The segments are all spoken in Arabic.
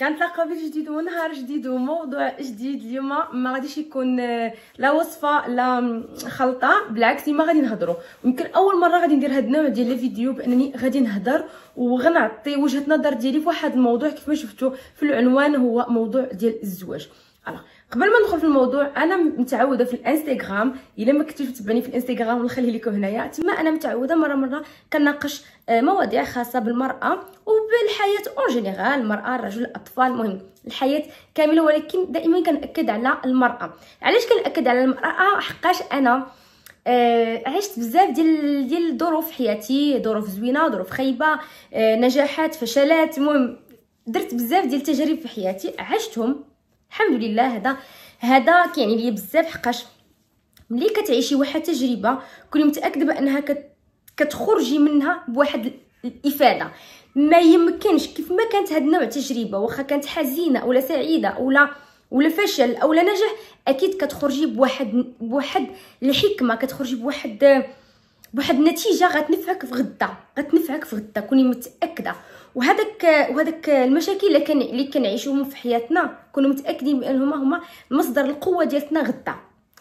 كنتلاقاو فيديو جديد ونهار جديد وموضوع جديد اليوم ما غاديش يكون آه، لا وصفه لا خلطه بالعكس ما غادي نهضروا يمكن اول مره غادي ندير هاد النوع ديال لي فيديو بانني غادي نهضر وغنعطي وجهه نظر ديالي في واحد الموضوع كيف ما شفتوا في العنوان هو موضوع ديال الزواج الا قبل ما ندخل في الموضوع انا متعوده في الانستغرام الا ما كنتوش متبعني في الانستغرام نخلي لكم هنايا تما انا متعوده مره مره كناقش آه، مواضيع خاصه بالمراه وبالحياه اون جينيرال المراه الرجل الاطفال المهم الحياه كامله ولكن دائما كنأكد على المراه علاش كنأكد على المراه حقاش انا آه عشت بزاف ديال ديال الظروف حياتي ظروف زوينه ظروف خايبه آه نجاحات فشلات المهم درت بزاف ديال التجارب في حياتي عشتهم الحمد لله هذا هذا كيعني ليا بزاف حقاش ملي كتعيشي واحد تجربه كوني متاكده بانها كت... كتخرجي منها بواحد الافاده ما يمكنش كيف ما كانت هاد النوع تجربه واخا كانت حزينه ولا سعيده ولا ولا فشل اولا نجاح اكيد كتخرجي بواحد بواحد الحكمه كتخرجي بواحد بواحد النتيجه غتنفعك في غدا غتنفعك في غدا كوني متاكده وهذاك وهذاك المشاكل اللي كان اللي كنعيشوهم في حياتنا كونوا متاكدين بانهم هما مصدر القوه ديالتنا غدا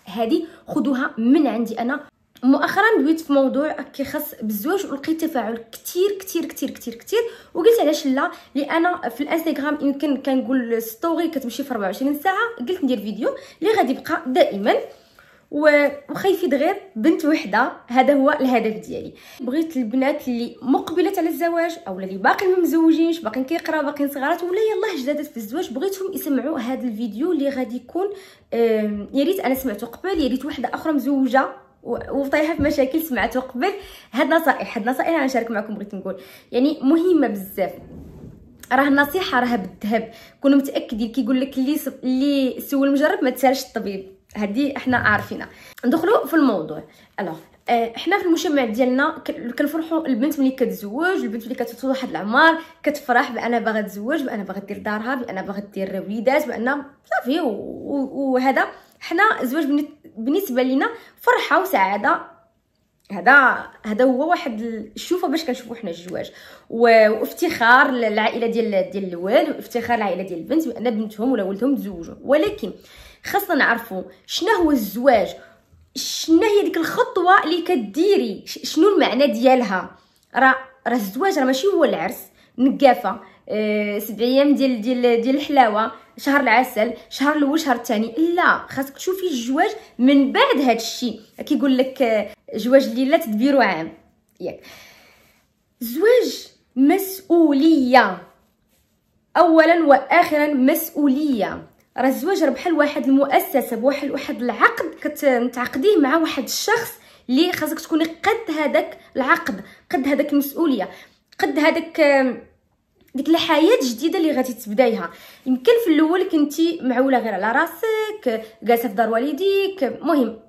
هذه خذوها من عندي انا مؤخرا دويت في موضوع كيخص بالزواج ولقيت تفاعل كثير كثير كثير كثير كثير وقلت علاش لا لان في الانستغرام يمكن كنقول ستوري كتمشي في 24 ساعه قلت ندير فيديو اللي غادي يبقى دائما وخا يفيد غير بنت وحده هذا هو الهدف ديالي بغيت البنات اللي مقبلات على الزواج اولا اللي باقي ما مزوجينش باقيين كيقراو باقيين صغارات ولا يلاه جدادات في الزواج بغيتهم يسمعوا هذا الفيديو اللي غادي يكون يا ريت انا سمعته قبل يا ريت وحده اخرى مزوجه وطايحه في مشاكل سمعته قبل هاد نصائح هاد نصائح انا غنشارك معكم بغيت نقول يعني مهمه بزاف راه النصيحه راه بالذهب كونوا متاكدين كيقول لك اللي اللي سول مجرب ما تسالش الطبيب هدي احنا عارفينها ندخلوا في الموضوع الوغ احنا آه، في المجتمع ديالنا كنفرحوا البنت ملي كتزوج البنت ملي كتوصل واحد العمر كتفرح بان باغا تزوج بان باغا دير دارها بان باغا دير وليدات بان صافي وهذا حنا الزواج بالنسبه لينا فرحه وسعاده هذا هذا هو واحد الشوفه باش كنشوفوا حنا الزواج وافتخار للعائله ديال ديال الوالد وافتخار العائله ديال البنت بان بنتهم ولا ولدهم تزوجوا ولكن خاصنا نعرفوا شنو هو الزواج شنو هي ديك الخطوه اللي كديري شنو المعنى ديالها راه راه الزواج راه ماشي هو العرس نقافه أه سبع ايام ديال ديال ديال الحلاوه شهر العسل شهر الاول شهر الثاني لا خاصك تشوفي الزواج من بعد هذا الشيء كيقول لك آه، زواج ليله تدبيرو عام ياك الزواج مسؤوليه اولا واخرا مسؤوليه راه الزواج راه بحال واحد المؤسسه بواحد واحد العقد كتعقديه مع واحد الشخص اللي خاصك تكوني قد هذاك العقد قد هذاك المسؤوليه قد هذاك ديك الحياه الجديده اللي غادي تبدايها يمكن في الاول كنتي معوله غير على راسك جالسه في دار والديك مهم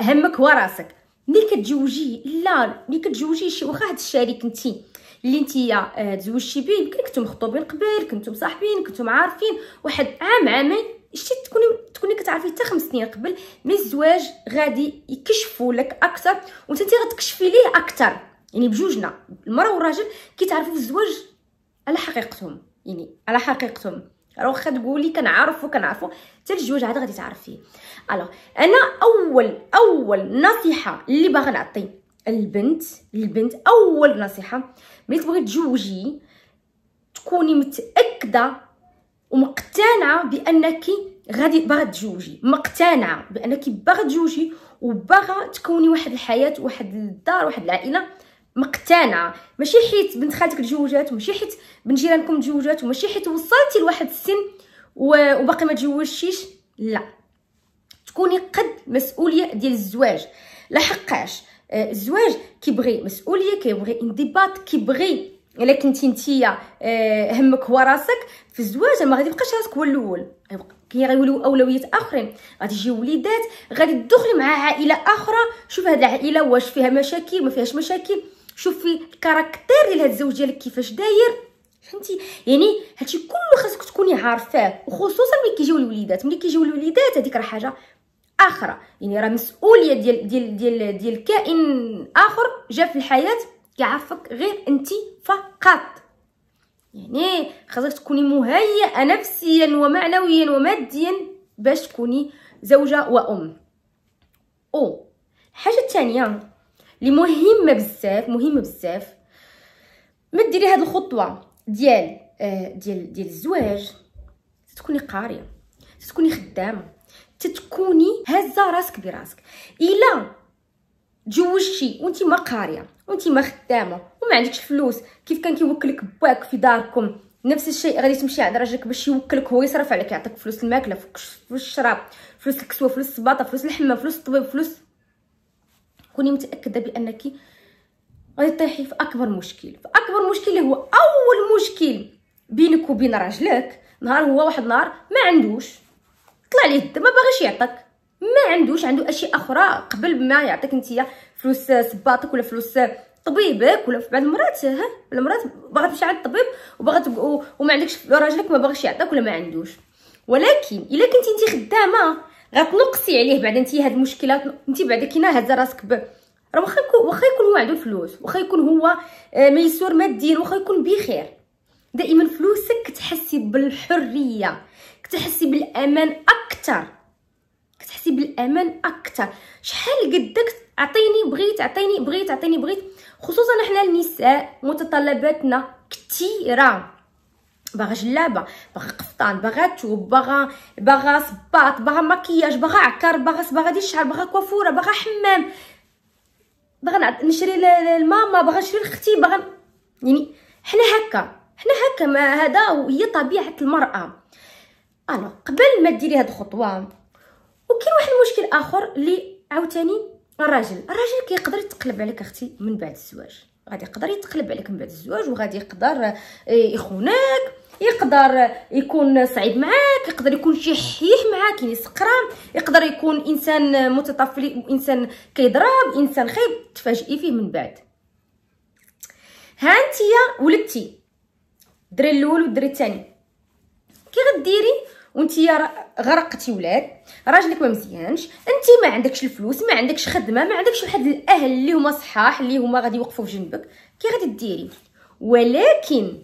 همك هو راسك ملي كتجوجي لا ملي كتجوجي شي واخا هاد الشريك نتي اللي نتيا آه، تزوجتي بيه يمكن كنتو مخطوبين قبل كنتو مصاحبين كنتو عارفين واحد عام عامين شتي تكوني تكوني كتعرفي حتى خمس سنين قبل مي الزواج غادي يكشفوا لك اكثر وانت غتكشفي ليه اكثر يعني بجوجنا المراه والراجل كيتعرفوا في الزواج على حقيقتهم يعني على حقيقتهم راه واخا تقولي كنعرفو كنعرفو حتى الزواج عاد غادي تعرفيه الوغ انا اول اول نصيحه اللي باغا نعطي البنت البنت اول نصيحه ملي تبغي تزوجي تكوني متاكده ومقتنعه بانك غادي باغا تزوجي مقتنعه بانك باغا تزوجي وباغا تكوني واحد الحياه واحد الدار واحد العائله مقتنعه ماشي حيت بنت خالتك تزوجات ماشي حيت بنت جيرانكم تزوجات وماشي حيت وصلتي لواحد السن وباقي ما تجوجتيش لا تكوني قد مسؤوليه ديال الزواج لحقاش آه، الزواج كيبغي مسؤوليه كيبغي انضباط كيبغي الا كنتي نتيا آه، همك هو راسك في الزواج ما غادي يبقاش راسك هو الاول كي غيوليو اولويات اخرين غادي يجيو وليدات غادي تدخلي مع عائله اخرى شوف هاد العائله واش فيها مشاكل ما فيهاش مشاكل شوفي الكاركتير ديال هاد الزوج ديالك كيفاش داير فهمتي يعني هادشي كله خاصك تكوني عارفاه وخصوصا ملي كيجيو الوليدات ملي كيجيو الوليدات هذيك راه حاجه اخرى يعني راه مسؤوليه ديال ديال ديال ديال كائن اخر جا في الحياه كيعرفك غير انت فقط يعني خاصك تكوني مهيئه نفسيا ومعنويا وماديا باش تكوني زوجه وام او الحاجه ثانيه اللي مهمه بزاف مهمه بزاف ما ديري هاد الخطوه ديال آه، ديال ديال الزواج تكوني قاريه تكوني خدامه تتكوني هزه راسك براسك الا تجوجتي وانت ما قاريه وانت ما خدامه وما عندكش فلوس كيف كان كيوكلك باك في داركم نفس الشيء غادي تمشي عند راجلك باش يوكلك هو يصرف عليك يعطيك فلوس الماكله فلوس الشراب فلوس الكسوه فلوس السباطه فلوس الحمام فلوس الطبيب فلوس كوني متاكده بانك غادي تطيحي في اكبر مشكل في اكبر مشكل هو اول مشكل بينك وبين راجلك نهار هو واحد النهار ما عندوش طلع ليه الدم ما باغيش يعطيك ما عندوش عنده اشياء اخرى قبل ما يعطيك نتيا فلوس صباطك ولا فلوس طبيبك ولا بعض المرات ها المرات باغا تمشي عند الطبيب وباغا وما عندكش راجلك ما باغيش يعطيك ولا ما عندوش ولكن الا كنتي انت خدامه غتنقصي عليه بعد انت هاد المشكله انت بعدا كينا هز راسك ب راه واخا يكون واخا يكون هو عنده فلوس واخا يكون هو آه، ميسور دير واخا يكون بخير دائما فلوسك كتحسي بالحريه كتحسي بالامان اكثر اكثر كتحسي بالامان اكثر شحال قدك عطيني بغيت عطيني بغيت عطيني بغيت خصوصا حنا النساء متطلباتنا كثيره باغا جلابه باغا قفطان باغا توب باغا باغا صباط باغا مكياج باغا عكر باغا صباغه ديال الشعر باغا كوافوره باغا حمام باغا نشري لماما باغا نشري لختي باغا يعني حنا هكا حنا هكا ما هذا هي طبيعه المراه الو قبل ما ديري هاد الخطوه وكاين واحد المشكل اخر اللي عاوتاني الراجل الراجل كيقدر يتقلب عليك اختي من بعد الزواج غادي يقدر يتقلب عليك من بعد الزواج وغادي يقدر آه، يخونك يقدر يكون صعيب معاك يقدر يكون شي حيح معاك يعني يقدر يكون انسان متطفل انسان كيضرب انسان خايب تفاجئي فيه من بعد ها انتيا ولدتي الدري الاول والدري الثاني كي غديري وانت غرقتي ولاد راجلك ما مزيانش انت ما عندكش الفلوس ما عندكش خدمه ما عندكش واحد الاهل اللي هما صحاح اللي هما غادي يوقفوا في جنبك كي غادي ديري ولكن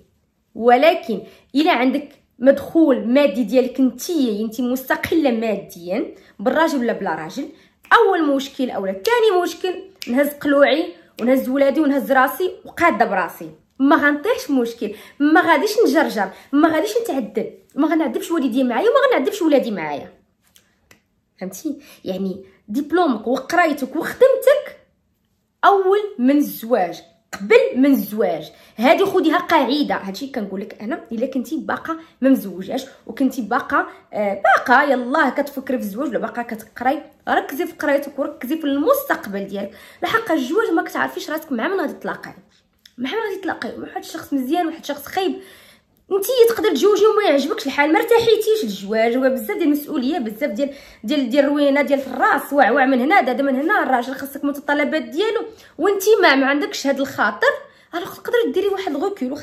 ولكن الا عندك مدخول مادي ديالك انت انت مستقله ماديا بالراجل ولا بلا راجل اول مشكل اولا ثاني مشكل نهز قلوعي ونهز ولادي ونهز راسي وقاده براسي ما غنطيحش مشكل ما غاديش نجرجر ما غاديش نتعذب ما غنعذبش والديا معايا وما غنعذبش ولادي معايا فهمتي يعني دبلومك وقرايتك وخدمتك اول من الزواج قبل من الزواج هذه خديها قاعده هادشي كنقول لك انا الا كنتي باقا ما مزوجاش وكنتي باقا آه باقا يلاه كتفكري في الزواج ولا باقا كتقراي ركزي في قرايتك وركزي في المستقبل ديالك لحق الزواج ما كتعرفيش راسك مع من غادي تلاقاي ما عمرك تلاقي واحد الشخص مزيان واحد الشخص خايب انت تقدر تجوجي وما يعجبكش الحال ما ارتحيتيش للجواج هو بزاف ديال المسؤوليه بزاف ديال ديال ديال الروينه ديال الراس واع واع من هنا دادا من هنا الراجل خاصك متطلبات ديالو وانت ما ما عندكش هاد الخاطر الوغ تقدري ديري واحد الغوكول من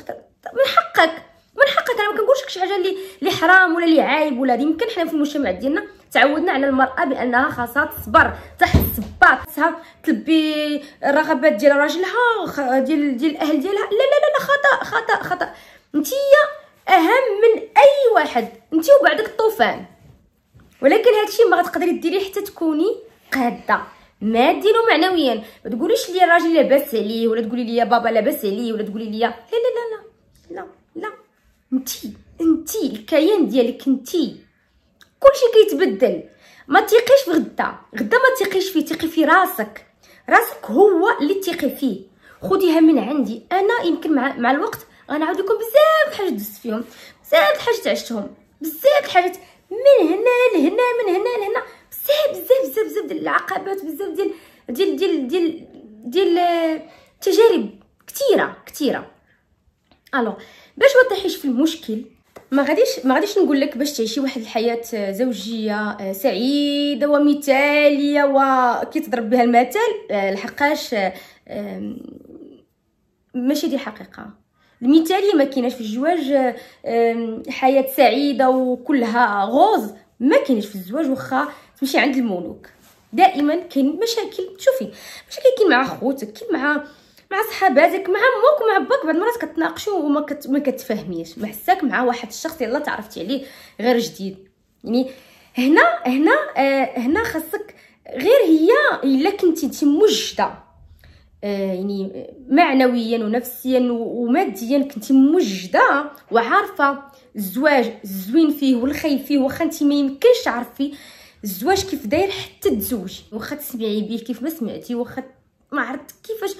حقك من حقك انا ما كنقولش شي حاجه اللي اللي حرام ولا اللي عايب ولا يمكن حنا في المجتمع ديالنا تعودنا على المراه بانها خاصها تصبر تحت الصباط خاصها تلبي الرغبات ديال راجلها ديال ديال الاهل ديالها لا لا لا, خطا خطا خطا نتيا اهم من اي واحد انت وبعدك الطوفان ولكن هادشي ما غتقدري ديريه حتى تكوني قاده ماديا معنويا ما تقوليش لي الراجل لاباس عليه ولا تقولي لي بابا لاباس عليه ولا تقولي لي لا لا لا لا لا لا انتي انتي الكيان ديالك انتي كلشي كيتبدل ما تيقيش في غدا غدا ما تيقيش فيه تيقي في راسك راسك هو اللي تيقي فيه خديها من عندي انا يمكن مع, مع الوقت غنعاود لكم بزاف حاجه دزت فيهم بزاف الحاجات عشتهم بزاف الحاجات من هنا لهنا من هنا لهنا بزاف بزاف بزاف بزاف ديال العقبات بزاف ديال ديال ديال ديال ديال التجارب كثيره كثيره الو باش ما في المشكل ما غاديش ما غاديش نقول لك باش تعيشي واحد الحياه آه، زوجيه آه، سعيده ومثاليه تضرب بها المثل آه، لحقاش ماشي دي حقيقه المثاليه ما كايناش في الزواج حياه سعيده وكلها غوز ما كاينش في الزواج واخا تمشي عند الملوك دائما كاين مشاكل شوفي مشاكل كاين مع خوتك كاين مع مع صحاباتك مع امك مع باك بعض المرات كتناقشوا وما كت... ما كتفهميش ما مع واحد الشخص يلا تعرفتي عليه غير جديد يعني هنا هنا آه هنا خاصك غير هي الا كنتي انت مجده آه يعني معنويا ونفسيا وماديا كنتي مجده وعارفه الزواج الزوين فيه والخايب فيه واخا انت ما يمكنش تعرفي الزواج كيف داير حتى تزوجي واخا تسمعي به كيف ما سمعتي واخا ما عرفت كيفاش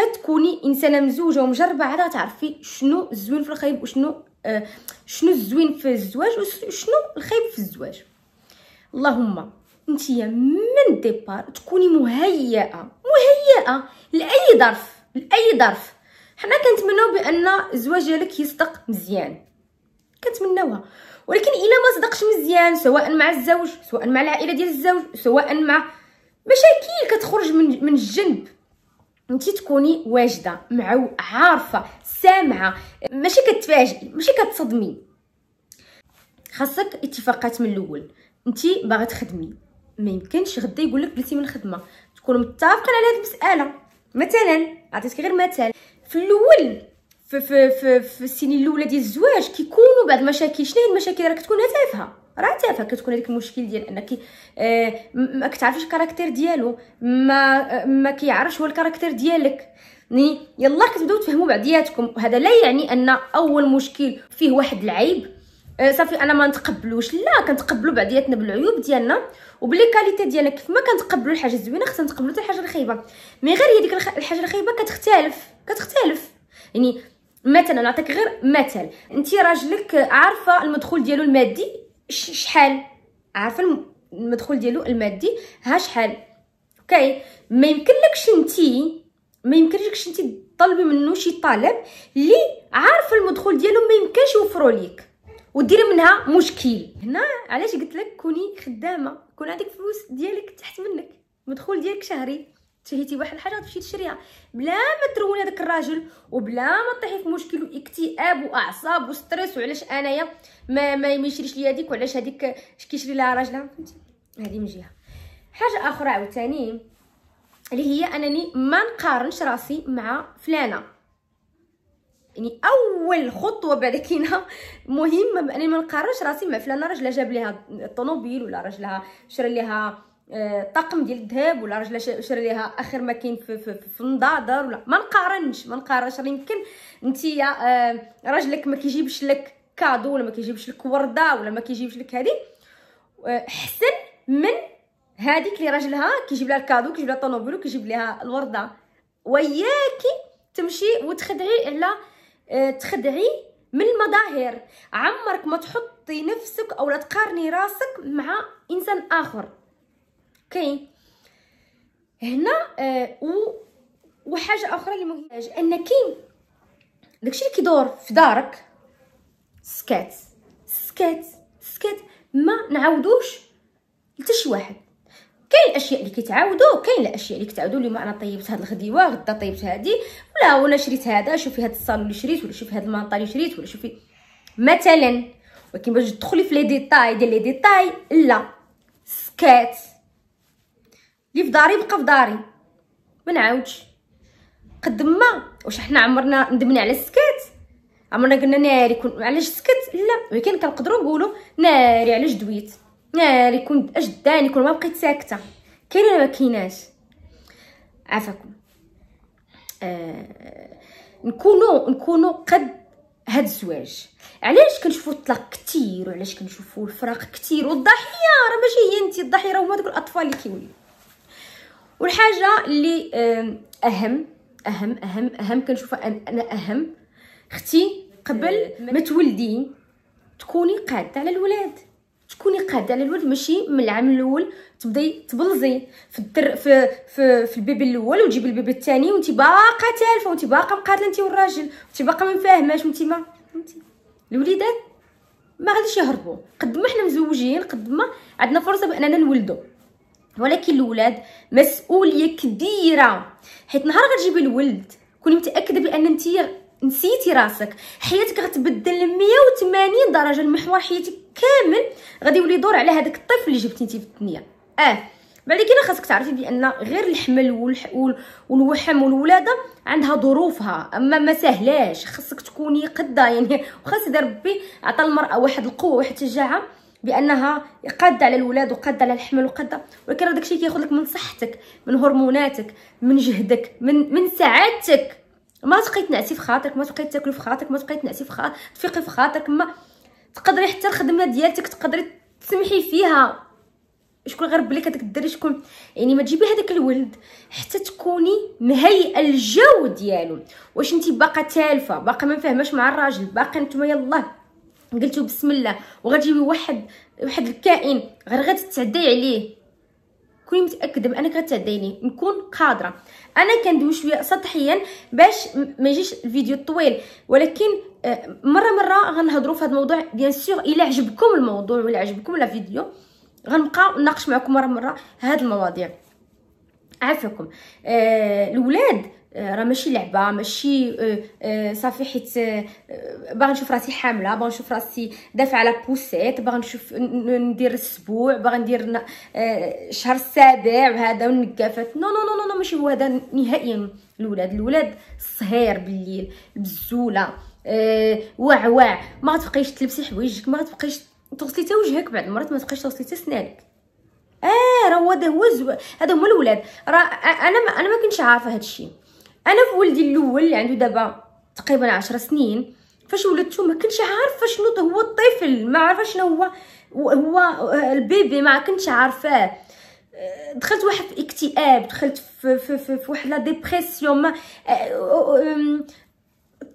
حتى تكوني انسانه مزوجه ومجربه عاد تعرفي شنو الزوين في الخايب وشنو آه شنو الزوين في الزواج وشنو الخايب في الزواج اللهم انتيا من ديبار تكوني مهيئه مهيئه لاي ظرف لاي ظرف حنا كنتمناو بان الزواج ديالك يصدق مزيان كنتمناوها ولكن الا ما صدقش مزيان سواء مع الزوج سواء مع العائله ديال الزوج سواء مع مشاكل كتخرج من من الجنب انت تكوني واجده معو عارفه سامعه ماشي كتفاجئي ماشي كتصدمي خاصك اتفاقات من الاول انت باغي تخدمي ما يمكنش غدا يقول لك بلتي من الخدمه تكونوا متفقين على هذه المساله مثلا عطيتك غير مثال في الاول في في في, في السنين الاولى ديال الزواج كيكونوا بعض المشاكل شنو هي المشاكل راك تكون تافهه راه تافه كتكون هذيك المشكل ديال انك آه ما كتعرفيش الكاركتير ديالو ما ما كيعرفش هو الكاركتير ديالك ني يلا كتبداو تفهموا بعضياتكم وهذا لا يعني ان اول مشكل فيه واحد العيب آه، صافي انا ما نتقبلوش لا كنتقبلوا بعضياتنا بالعيوب ديالنا وبلي كاليتي ديالنا كيف ما كنتقبلوا الحاجه الزوينه خصنا نتقبلوا حتى الحاجه الخايبه مي غير هي ديك الحاجه الخايبه كتختلف كتختلف يعني مثلا نعطيك غير مثال انت راجلك عارفه المدخول ديالو المادي شحال عارفه المدخول ديالو المادي ها شحال اوكي ما لكش انتي ما يمكنلكش انتي طلبي منه شي طلب اللي عارفه المدخول ديالو ما يمكنش يوفرو ليك وديري منها مشكل هنا علاش قلت لك كوني خدامه كون عندك فلوس ديالك تحت منك مدخول ديالك شهري تهيتي واحد الحاجه غتمشي تشريها بلا ما تروني هذاك الراجل وبلا ما تطيحي في مشكل واكتئاب واعصاب وستريس وعلاش انايا ما ما يشريش لي هذيك وعلاش هذيك كيشري لها راجلها فهمتي هذه من جهه حاجه اخرى عاوتاني اللي هي انني ما نقارنش راسي مع فلانه يعني اول خطوه بعد كاينه مهمه انني ما نقارنش راسي مع فلانه راجلها جاب ليها الطوموبيل ولا راجلها شرى ليها طقم ديال الذهب ولا رجله شري ليها اخر ما كاين في, في, في ولا ما نقارنش ما نقارنش راه يمكن انت آه، راجلك ما كيجيبش لك كادو ولا ما كيجيبش لك ورده ولا ما كيجيبش لك هذه آه، احسن من هذيك اللي راجلها كيجيب لها الكادو كيجيب لها الطوموبيل وكيجيب لها الورده وياكي تمشي وتخدعي على آه، تخدعي من المظاهر عمرك ما تحطي نفسك او لا تقارني راسك مع انسان اخر كاين هنا آه و وحاجه اخرى اللي مهمه ان كاين داكشي اللي كيدور في دارك سكات سكات سكات ما نعاودوش حتى شي واحد كاين الاشياء اللي كيتعاودوا كاين الاشياء اللي كتعاودوا اليوم انا طيبت هاد الغديوه غدا طيبت هادي ولا ولا شريت هذا شوفي هاد الصالون اللي شريت ولا شوفي هاد المانطا اللي شريت ولا شوفي مثلا ولكن باش تدخلي في لي ديتاي ديال لي ديتاي لا سكات اللي في داري بقى في داري ما نعاودش قد ما واش حنا عمرنا ندمنا على السكات عمرنا قلنا ناري كون علاش سكت لا ولكن كنقدروا نقولوا ناري علاش دويت ناري كون اش داني كون ما بقيت ساكته كاين ولا ما كايناش عافاكم آه نكونوا قد هاد الزواج علاش كنشوفوا الطلاق كثير وعلاش كنشوفوا الفراق كثير والضحيه راه ماشي هي انت الضحيه راه هما دوك الاطفال اللي كيولوا والحاجه اللي اهم اهم اهم اهم كنشوفها انا اهم اختي قبل آه، ما تولدي تكوني قاده على الولاد تكوني قاده على الولد ماشي من العام الاول تبداي تبلزي في الدر في في, في البيبي الاول وتجيبي البيبي الثاني وانت باقا تالفه وانت باقا مقاتله انت والراجل وانت باقا ما فاهماش وانت ما فهمتي الوليدات ما غاديش يهربوا قد ما حنا مزوجين قد ما عندنا فرصه باننا نولدوا ولكن الولاد مسؤوليه كبيره حيت نهار غتجيبي الولد كوني متاكده بان انت نسيتي راسك حياتك غتبدل 180 درجه المحور حياتك كامل غادي يولي يدور على هذاك الطفل اللي جبتي انت في الدنيا اه بعد كده خاصك تعرفي بان غير الحمل والحقول والوحم والولاده عندها ظروفها اما ما سهلاش خاصك تكوني قده يعني وخاص ربي عطى المراه واحد القوه واحد الشجاعه بانها قد على الولاد وقد على الحمل وقد ولكن راه داكشي كياخذ لك من صحتك من هرموناتك من جهدك من من سعادتك ما تبقاي تنعسي في خاطرك ما تبقاي تاكلي في خاطرك ما تبقاي تنعسي في خاطرك تفيقي في خاطرك ما تقدري حتى الخدمه ديالتك تقدري تسمحي فيها شكون غير بليك هذاك الدري شكون يعني ما تجيبي هذاك الولد حتى تكوني مهيئه الجو ديالو واش انت باقا تالفه باقا ما فاهماش مع الراجل باقا نتوما يلاه قلتو بسم الله وغتجيبي واحد واحد الكائن غير غتتعدي عليه كوني متاكده بانك غتعديني نكون قادره انا كندوي شويه سطحيا باش ما يجيش الفيديو طويل ولكن آه، مره مره غنهضروا في هذا الموضوع بيان سور الا عجبكم الموضوع ولا عجبكم لا فيديو غنبقى نناقش معكم مره مره هاد المواضيع عافاكم آه الولاد راه ماشي لعبه ماشي آه، آه، صافي حيت آه، باغي نشوف راسي حامله باغي نشوف راسي دافعه على بوسيت باغي نشوف ندير اسبوع باغي ندير شهر السابع وهذا ونكافات نو نو نو نو ماشي هو هذا نهائيا الولاد الولاد صهير بالليل بزوله واع واع ما تبقايش تلبسي حوايجك ما تبقايش تغسلي حتى وجهك بعد المرات ما تبقايش تغسلي حتى سنانك اه راه هذا هو هذا هما الولاد راه انا ما انا ما كنتش عارفه الشيء انا في ولدي الاول اللي عنده دابا تقريبا عشر سنين فاش ولدته ما كنتش عارفه شنو هو الطفل ما عارفه شنو هو هو البيبي ما كنتش عارفاه دخلت واحد في اكتئاب دخلت في, في, في, في واحد لا ديبرسيون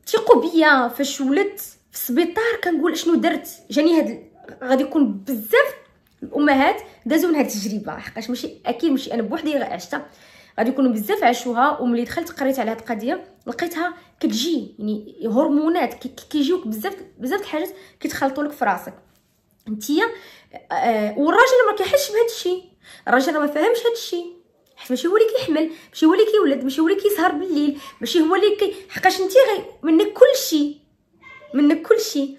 ثقوا بيا فاش ولدت في السبيطار كنقول شنو درت جاني هاد غادي يكون بزاف الامهات دازوا من هاد التجربه حقاش ماشي اكيد ماشي انا بوحدي عشتها غادي يكونوا بزاف عاشوها وملي دخلت قريت على هاد القضيه لقيتها كتجي يعني هرمونات كيجيوك بزاف بزاف الحاجات كيتخلطوا لك في راسك انتيا آه والراجل ما كيحسش بهذا الشيء الراجل ما فاهمش هذا الشيء حيت ماشي هو اللي كيحمل ماشي هو اللي كيولد ماشي هو اللي كيسهر بالليل ماشي هو اللي كي حقاش انت غي منك كلشي منك كلشي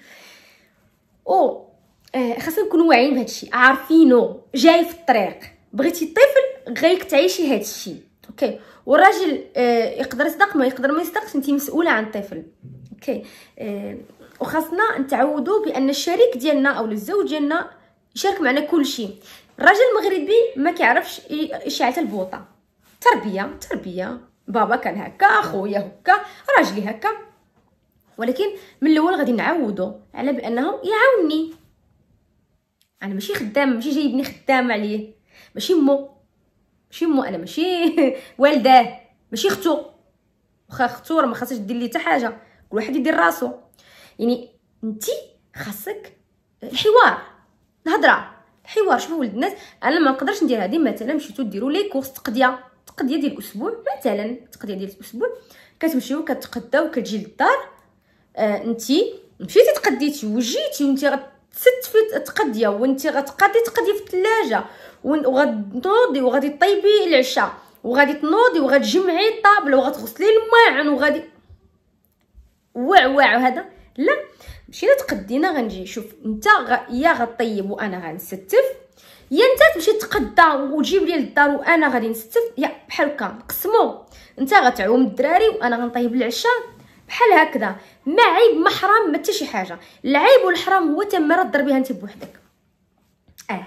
او آه خاصنا نكونوا واعيين بهذا الشيء عارفينو جاي في الطريق بغيتي طفل غيك تعيشي هذا الشيء اوكي والراجل آه، يقدر يصدق ما يقدر ما يصدقش انت مسؤوله عن الطفل اوكي آه، وخاصنا نتعودوا بان الشريك ديالنا او الزوج ديالنا يشارك معنا كل شيء الراجل المغربي ما كيعرفش اشاعه البوطه تربيه تربيه بابا كان هكا خويا هكا راجلي هكا ولكن من الاول غادي نعودو على بانه يعاوني انا ماشي خدام ماشي جايبني خدام عليه ماشي مو ماشي مو انا ماشي والداه ماشي اختو واخا اختو راه ما خاصهاش دير ليه حتى حاجه كل واحد يدير راسو يعني انت خاصك الحوار الهضره الحوار شوفوا ولد الناس انا ما نقدرش ندير هذه مثلا مشيتو ديروا لي كورس تقضيه تقضيه ديال الاسبوع مثلا تقضيه ديال الاسبوع كتمشيو كتقداو كتجي للدار آه انت مشيتي تقديتي وجيتي وانت غتست في التقضيه وانت غتقضي تقضي في الثلاجه وغتنوضي وغادي طيبي العشاء وغادي تنوضي وغتجمعي الطابله وغتغسلي الماعن وغادي واع واع هذا لا مشينا تقدينا غنجي شوف انت غ... يا غطيب وانا غنستف يا انت تمشي تقدى وتجيب لي للدار وانا غادي نستف يا بحال هكا نقسموا انت غتعوم الدراري وانا غنطيب العشاء بحال هكذا ما عيب ما حرام ما حتى شي حاجه العيب والحرام هو تما راه ضربيها انت بوحدك اه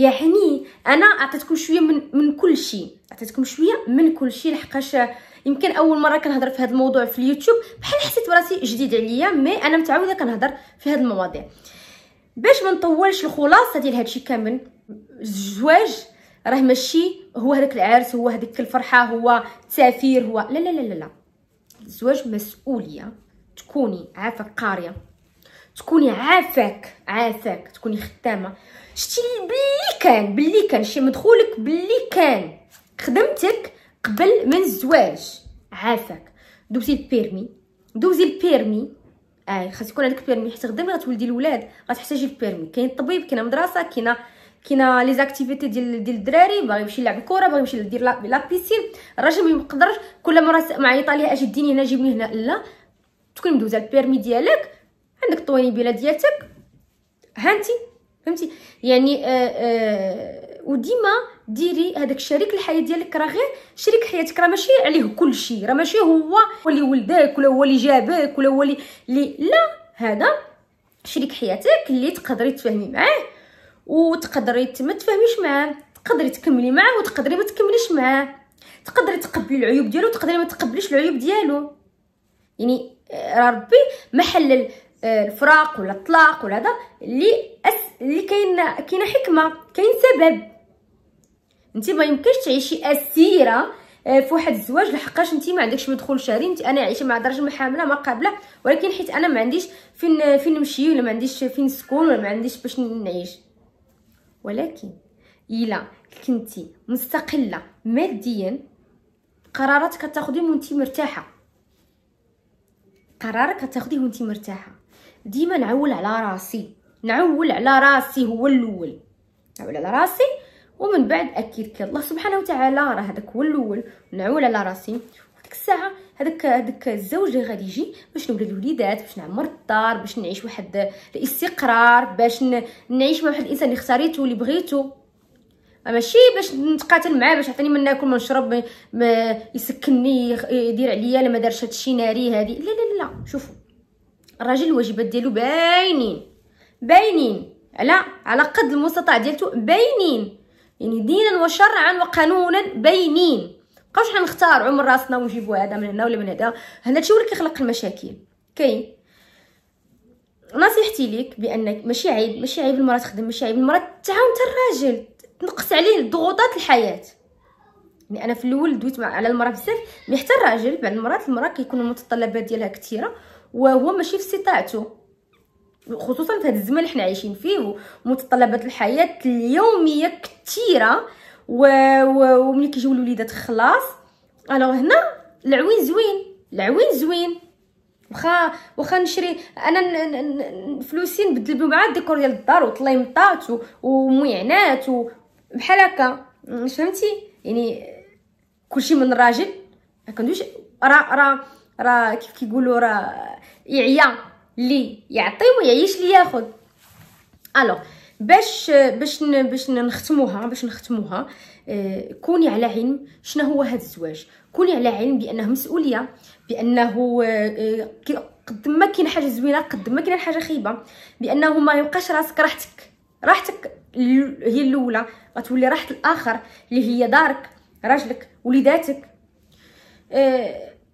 يعني انا عطيتكم شويه من من كل شيء عطيتكم شويه من كل شيء لحقاش يمكن اول مره كنهضر في هذا الموضوع في اليوتيوب بحال حسيت براسي جديد عليا مي انا متعوده كنهضر في هذه المواضيع باش ما نطولش الخلاصه ديال هادشي كامل الزواج راه ماشي هو هذاك العرس هو هذيك الفرحه هو التعفير هو لا لا لا لا الزواج مسؤوليه تكوني عافاك قاريه تكوني عافاك عافاك تكوني خدامه شتي بلي كان بلي كان شي مدخولك بلي كان خدمتك قبل من الزواج عافاك دوزي البيرمي دوزي البيرمي اي آه، خاص يكون عندك بيرمي حيت غدا ملي غتولدي الولاد غتحتاجي البيرمي كاين الطبيب كاينه مدرسه كاينه كاينه لي زاكتيفيتي ديال ديال الدراري باغي يمشي يلعب كره باغي يمشي يدير لا بيسين الراجل ما يقدرش كل مره مع ايطاليا اجي ديني هنا جيبني هنا لا تكون مدوزه البيرمي ديالك عندك الطوينيبيله ديالتك هانتي فهمتي يعني آه آه وديما ديري هذاك الشريك الحياه ديالك راه غير شريك حياتك راه ماشي عليه كل شيء راه ماشي هو اللي ولداك ولا هو اللي جابك ولا هو اللي لا هذا شريك حياتك اللي تقدري تفهمي معاه وتقدري ما تفهميش معاه تقدري تكملي معاه وتقدري ما تكمليش معاه تقدري تقبلي العيوب ديالو وتقدري ما تقبليش العيوب ديالو يعني آه، ربي ما حلل آه، الفراق ولا الطلاق ولا هذا اللي أس... اللي كاين كاينه حكمه كاين سبب انت ما يمكنش تعيشي اسيره آه، في واحد الزواج لحقاش انت ما عندكش مدخول شهري انت انا عايشه مع درجه محامله ما قابله ولكن حيت انا ما عنديش فين فين نمشي ولا ما عنديش فين نسكن ولا ما عنديش باش نعيش ولكن الا كنتي مستقله ماديا قرارات كتاخديه وانت مرتاحه قرارك كتاخديه وانت مرتاحه ديما نعول على راسي نعول على راسي هو الاول نعول على راسي ومن بعد اكيد الله سبحانه وتعالى راه هذاك هو الاول نعول على راسي ديك الساعه هذاك هذاك الزوج غادي يجي باش نولد الوليدات باش نعمر الدار باش نعيش واحد الاستقرار باش نعيش مع واحد الانسان اللي اختاريته اللي بغيته ماشي باش نتقاتل معاه باش يعطيني ما ناكل ما نشرب ما يسكنني يدير عليا لما دارش هادشي ناري هذه لا لا لا شوفوا الراجل الواجبات ديالو باينين باينين على على قد المستطاع ديالته باينين يعني دينا وشرعا وقانونا باينين مابقاوش حنختار عمر راسنا ونجيبو هذا من هنا ولا من هذا هذا الشيء هو اللي كيخلق المشاكل كاين نصيحتي ليك بانك ماشي عيب ماشي عيب المراه تخدم ماشي عيب المراه تعاون حتى الراجل تنقص عليه ضغوطات الحياه يعني انا في الاول دويت على المراه بزاف مي حتى الراجل بعض المرات المراه كيكونوا المتطلبات ديالها كثيره وهو ماشي في استطاعته خصوصا في هذا الزمن اللي حنا عايشين فيه ومتطلبات الحياه اليوميه كثيره وملي كيجيو الوليدات خلاص الوغ هنا العوين زوين العوين زوين واخا واخا نشري انا فلوسي نبدل بهم مع الديكور ديال الدار وطليمطات ومويعنات بحال هكا فهمتي يعني كلشي من الراجل ما كندوش راه راه راه كيف كيقولوا راه يعيا لي يعطي ويعيش لي ياخذ الو باش باش باش نختموها باش نختموها آه، كوني على علم شنو هو هذا الزواج كوني على علم بانه مسؤوليه بانه آه، آه، قد ما كاين حاجه زوينه قد ما كاين حاجه خايبه بانه ما يبقاش راسك راحتك راحتك هي الاولى غتولي راحه الاخر اللي هي دارك راجلك وليداتك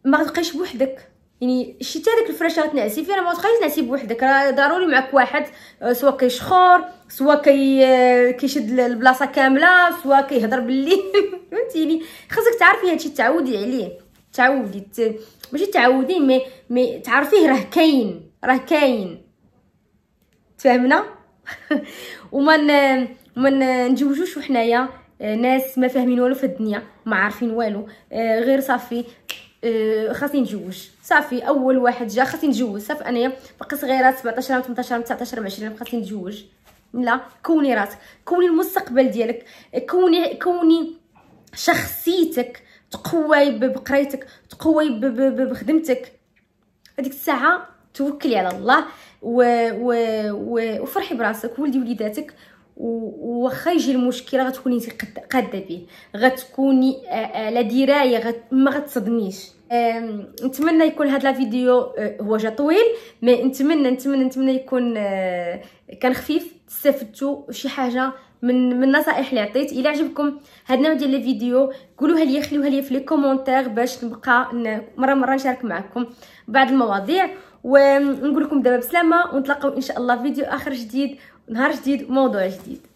ما تبقايش بوحدك يعني شتي هذيك الفراشة غتنعسي فيها ما تبقايش تنعسي بوحدك راه ضروري معك واحد سواء آه، كيشخور سواء كي كيشد آه، البلاصه كامله سواء كيهضر باللي فهمتيني خاصك تعرفي هادشي تعودي عليه تعودي ماشي تعودي مي مي تعرفيه راه كاين راه كاين تفهمنا وما ما نجوجوش وحنايا آه، ناس ما فاهمين والو في الدنيا ما عارفين والو غير صافي آه، خاصني نتزوج صافي اول واحد جا خاصني نتزوج صافي انايا باقي صغيره 17 عام 18 عام 19 عام 20 خاصني نتزوج لا كوني راسك كوني المستقبل ديالك كوني كوني شخصيتك تقوي بقرايتك تقوي بخدمتك هذيك الساعه توكلي على الله و... و... و... وفرحي براسك ولدي وليداتك وخا يجي المشكل غتكوني انت قاده به غتكوني على درايه غت ما غتصدميش نتمنى يكون هذا الفيديو هو جا طويل مي نتمنى نتمنى نتمنى يكون كان خفيف استفدتوا شي حاجه من من النصائح اللي عطيت الا عجبكم هاد النوع ديال لي فيديو قولوها لي خليوها لي في لي كومونتير باش نبقى مره مره نشارك معكم بعض المواضيع ونقول لكم دابا بسلامه ونتلاقاو ان شاء الله فيديو اخر جديد نهار جديد وموضوع جديد